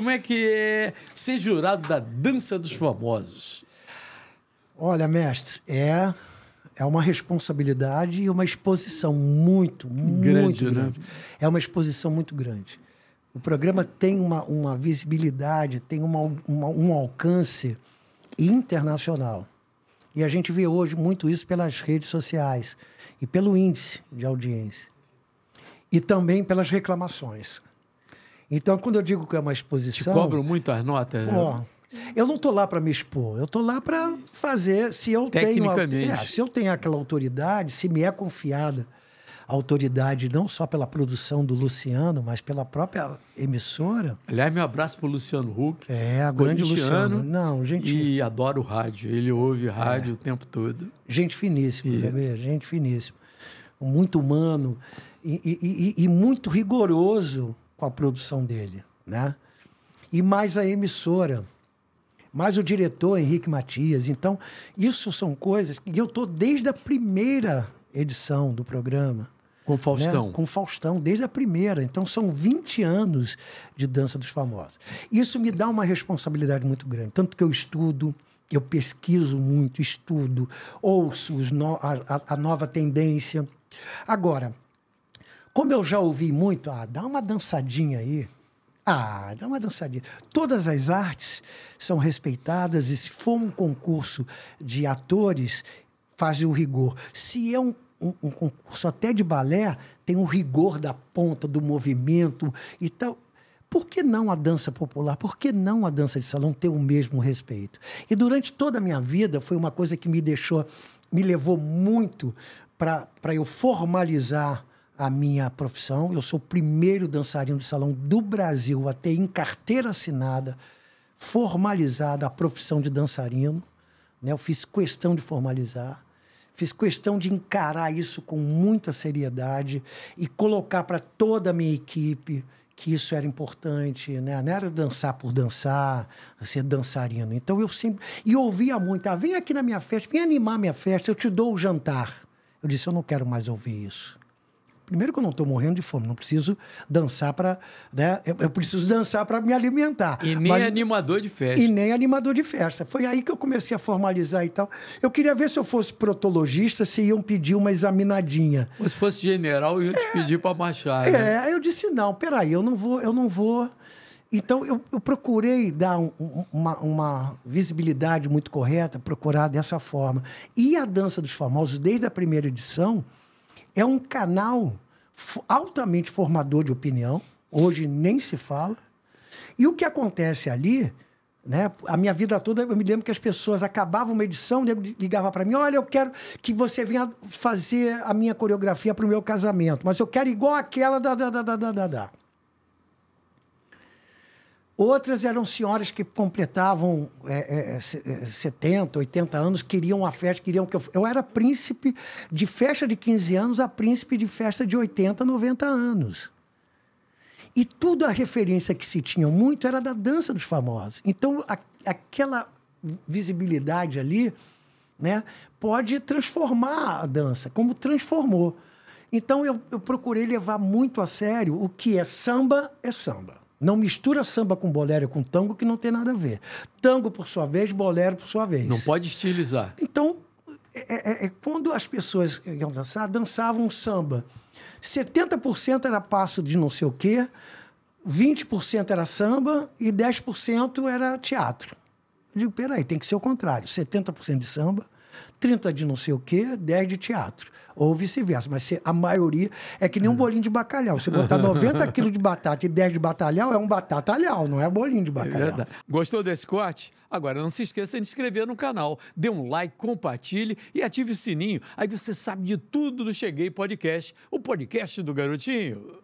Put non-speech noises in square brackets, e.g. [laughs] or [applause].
Como é que é ser jurado da Dança dos Famosos? Olha, mestre, é é uma responsabilidade e uma exposição muito, muito grande. Né? grande. Né? É uma exposição muito grande. O programa tem uma, uma visibilidade, tem uma, uma, um alcance internacional. E a gente vê hoje muito isso pelas redes sociais e pelo índice de audiência. E também pelas reclamações. Então, quando eu digo que é uma exposição. Te cobram muito as notas? Pô, né? Eu não estou lá para me expor, eu estou lá para fazer. Se eu, tenho é, se eu tenho aquela autoridade, se me é confiada a autoridade, não só pela produção do Luciano, mas pela própria emissora. Aliás, meu abraço para o Luciano Huck. É, a grande Luciano. Não, gente. E adoro rádio, ele ouve rádio é. o tempo todo. Gente finíssima, e... Gente finíssima. Muito humano e, e, e muito rigoroso com a produção dele, né? E mais a emissora, mais o diretor Henrique Matias. Então, isso são coisas que eu tô desde a primeira edição do programa. Com né? Faustão. Né? Com Faustão, desde a primeira. Então, são 20 anos de Dança dos Famosos. Isso me dá uma responsabilidade muito grande. Tanto que eu estudo, eu pesquiso muito, estudo, ouço no a, a, nova tendência. Agora, como eu já ouvi muito, ah, dá uma dançadinha aí. Ah, dá uma dançadinha. Todas as artes são respeitadas e se for um concurso de atores, faz o rigor. Se é um, um, um concurso até de balé, tem o rigor da ponta, do movimento e tal. Por que não a dança popular? Por que não a dança de salão ter o mesmo respeito? E durante toda a minha vida foi uma coisa que me deixou, me levou muito para eu formalizar a minha profissão. Eu sou o primeiro dançarino de salão do Brasil a ter em carteira assinada, formalizada a profissão de dançarino. Né? Eu fiz questão de formalizar, fiz questão de encarar isso com muita seriedade e colocar para toda a minha equipe que isso era importante, né? Não era dançar por dançar, ser dançarino. Então eu sempre. E ouvia muito, ah, vem aqui na minha festa, vem animar minha festa, eu te dou o jantar. Eu disse, eu não quero mais ouvir isso. Primeiro que eu não estou morrendo de fome, não preciso dançar para, né? Eu, eu, preciso dançar para me alimentar. E nem Mas, animador de festa. E nem animador de festa. Foi aí que eu comecei a formalizar e tal. Eu queria ver se eu fosse protologista, se iam pedir uma examinadinha. Ou se fosse general, iam é, te pedir para marchar. Né? É, né? eu disse não. Peraí, eu não vou, eu não vou. Então, eu, eu, procurei dar um, uma, uma, visibilidade muito correta, procurar dessa forma. E a Dança dos Famosos, desde a primeira edição, é um canal altamente formador de opinião, hoje nem se fala. E o que acontece ali, né? A minha vida toda, eu me lembro que as pessoas acabavam uma edição, ligava para mim: "Olha, eu quero que você venha fazer a minha coreografia para o meu casamento, mas eu quero igual aquela da da da da da da". Outras eram senhoras que completavam é, é, 70, é, 80 é, anos, queriam a festa, queriam que eu. Eu era príncipe de festa de 15 anos a príncipe de festa de 80, 90 anos. E tudo a referência que se tinha muito era da dança dos famosos. Então, a, aquela visibilidade ali né, pode transformar a dança, como transformou. Então, eu, eu procurei levar muito a sério o que é samba, é samba. Não mistura samba com bolero com tango que não tem nada a ver. Tango por sua vez, bolero por sua vez. Não pode estilizar. Então, é, é, é, é quando as pessoas iam dançar, dançavam samba. 70% era passo de não sei o quê, 20% era samba e 10% era teatro. Eu digo, peraí, tem que ser o contrário. 70% de samba, 30 de não sei o quê, 10 de teatro. Ou vice-versa. Mas a maioria é que nem um bolinho de bacalhau. Você botar 90 [laughs] quilos de batata e 10 de batalhau, é um batatalhau, não é bolinho de bacalhau. É Gostou desse corte? Agora, não se esqueça de se inscrever no canal. Dê um like, compartilhe e ative o sininho. Aí você sabe de tudo do Cheguei Podcast, o podcast do Garotinho.